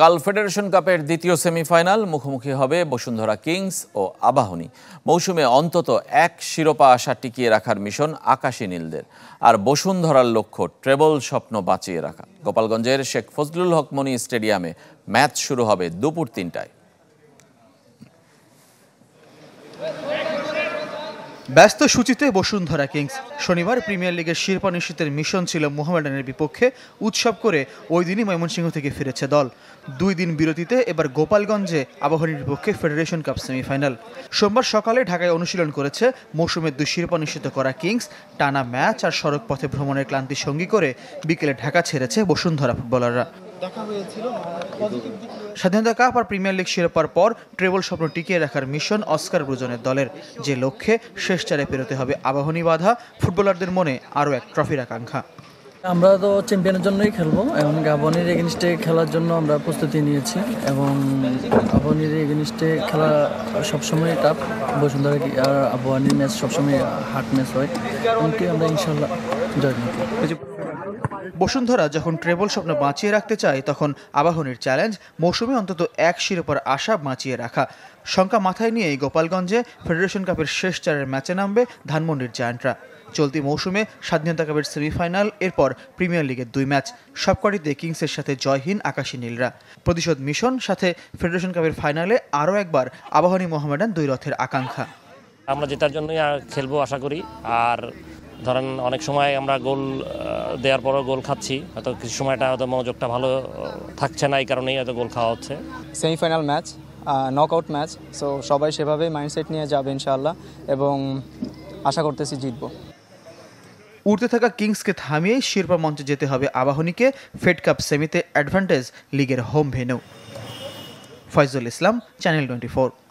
কাল ফেডারেশন কাপের দ্বিতীয় সেমিফাইনাল মুখোমুখি হবে বসুন্ধরা কিংস ও আবাহনী মৌসুমে অন্তত এক শিরোপা আশা টিকিয়ে রাখার মিশন আকাশী নীলদের আর বসুন্ধরার লক্ষ্য ট্রেবল স্বপ্ন বাঁচিয়ে রাখা গোপালগঞ্জের শেখ ফজলুল হক মনি স্টেডিয়ামে ম্যাচ শুরু হবে দুপুর তিনটায় ব্যস্ত সূচিতে বসুন্ধরা কিংস শনিবার প্রিমিয়ার লিগের শিরপা নিশ্চিতের মিশন ছিল মোহামেডানের বিপক্ষে উৎসব করে ওই দিনই ময়মনসিংহ থেকে ফিরেছে দল দুই দিন বিরতিতে এবার গোপালগঞ্জে আবাহনীর বিপক্ষে ফেডারেশন কাপ সেমিফাইনাল সোমবার সকালে ঢাকায় অনুশীলন করেছে মৌসুমের দুই শিরপা নিশ্চিত করা কিংস টানা ম্যাচ আর সড়ক পথে ভ্রমণের ক্লান্তি সঙ্গী করে বিকেলে ঢাকা ছেড়েছে বসুন্ধরা ফুটবলাররা স্বাধীনতা কাপ আর প্রিমিয়ার লিগ শিরোপার পর ট্রেবল স্বপ্ন টিকিয়ে রাখার মিশন অস্কার ব্রুজনের দলের যে লক্ষ্যে শেষ চারে পেরোতে হবে আবাহনী বাধা ফুটবলারদের মনে আরও এক ট্রফির আকাঙ্ক্ষা আমরা তো চ্যাম্পিয়নের জন্যই খেলবো এবং আবাহনীর এগেনিস্টে খেলার জন্য আমরা প্রস্তুতি নিয়েছি এবং আবাহনীর এগেনিস্টে খেলা সবসময় টাফ বসুন্ধরা আর আবাহনীর ম্যাচ সবসময় হার্ড ম্যাচ হয় এমনকি আমরা ইনশাল্লাহ জয় বসুন্ধরা যখন ট্রেবল স্বপ্ন বাঁচিয়ে রাখতে চায় তখন আবাহনীর চ্যালেঞ্জ মৌসুমে অন্তত এক শিরোপার আশা বাঁচিয়ে রাখা শঙ্কা মাথায় নিয়েই গোপালগঞ্জে ফেডারেশন কাপের শেষ চারের ম্যাচে নামবে ধানমন্ডির জায়ান্টরা চলতি মৌসুমে স্বাধীনতা কাপের সেমিফাইনাল এরপর প্রিমিয়ার লিগের দুই ম্যাচ সবকটিতে কিংসের সাথে জয়হীন আকাশী নীলরা প্রতিশোধ মিশন সাথে ফেডারেশন কাপের ফাইনালে আরও একবার আবাহনী মোহামেডান দুই রথের আকাঙ্ক্ষা আমরা জেতার জন্যই খেলবো আশা করি আর ধরেন অনেক সময় আমরা গোল দেওয়ার পরও গোল খাচ্ছি হয়তো কিছু সময়টা হয়তো মনোযোগটা ভালো থাকছে না এই কারণেই হয়তো গোল খাওয়া হচ্ছে semifinal match knockout match so সবাই সেভাবেই মাইন্ডসেট নিয়ে যাবে ইনশাল্লাহ এবং আশা করতেছি জিতব উঠতে থাকা কিংসকে থামিয়ে শিরপা মঞ্চে যেতে হবে আবাহনীকে ফেড কাপ সেমিতে অ্যাডভান্টেজ লিগের home venue Foyzul Islam channel twenty